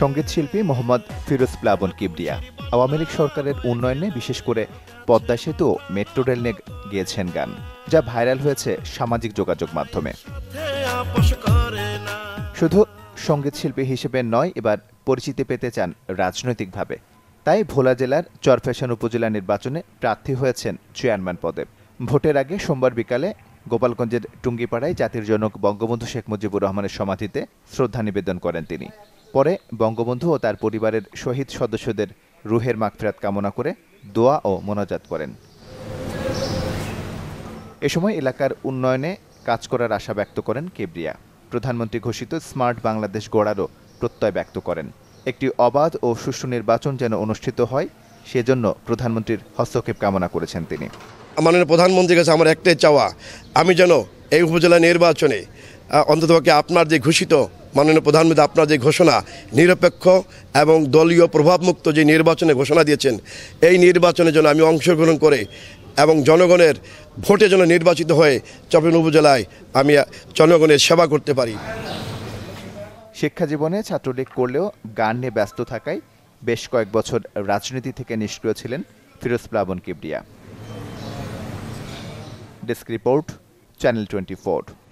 সঙ্গীত শিল্পী মোহাম্মদ ফিরোজ প্লাবন কিবরিয়া আওয়ামী লীগ সরকারের উন্নয়নে বিশেষ করে পদ্মা সেতু মেট্রো রেল নিয়ে গিয়েছেন গান যা ভাইরাল হয়েছে সামাজিক যোগাযোগ মাধ্যমে শুধু সঙ্গীত শিল্পী হিসেবে নয় এবার পরিচিতি পেতে চান রাজনৈতিকভাবে তাই ভোলা জেলার চরফ্যাশন উপজেলা নির্বাচনে প্রার্থী হয়েছেন চেয়ারম্যান পদে ভোটের আগে সোমবার বিকালে গোপালগঞ্জের টুঙ্গিপাড়ায় জাতির জনক বঙ্গবন্ধু শেখ মুজিবুর রহমানের সমাধিতে শ্রদ্ধা নিবেদন করেন তিনি পরে বঙ্গবন্ধু ও তার পরিবারের শহীদ সদস্যদের রুহের মাগফিরাত কামনা করে দোয়া ও মোনাজাত করেন এ সময় এলাকার উন্নয়নে কাজ করার আশা ব্যক্ত করেন কেবরিয়া প্রধানমন্ত্রী ঘোষিত স্মার্ট বাংলাদেশ গড়ারও প্রত্যয় ব্যক্ত করেন একটি অবাধ ও সুষ্ঠু নির্বাচন যেন অনুষ্ঠিত হয় সেজন্য প্রধানমন্ত্রীর হস্তক্ষেপ কামনা করেছেন তিনি মাননীয় প্রধানমন্ত্রীর কাছে আমার একটাই চাওয়া আমি যেন এই উপজেলা নির্বাচনে অন্ততপক্ষে আপনার যে ঘোষিত মাননীয় প্রধানমন্ত্রী আপনার যে ঘোষণা নিরপেক্ষ এবং দলীয় প্রভাবমুক্ত যে নির্বাচনে ঘোষণা দিয়েছেন এই নির্বাচনে যেন আমি অংশগ্রহণ করে এবং জনগণের ভোটে যেন নির্বাচিত হয়ে চপিন উপজেলায় আমি জনগণের সেবা করতে পারি শিক্ষা জীবনে ছাত্রলীগ করলেও গান নিয়ে ব্যস্ত থাকায় বেশ কয়েক বছর রাজনীতি থেকে নিষ্ক্রিয় ছিলেন ফিরোজ প্লাবন কিবরিয়া Disc report channel 24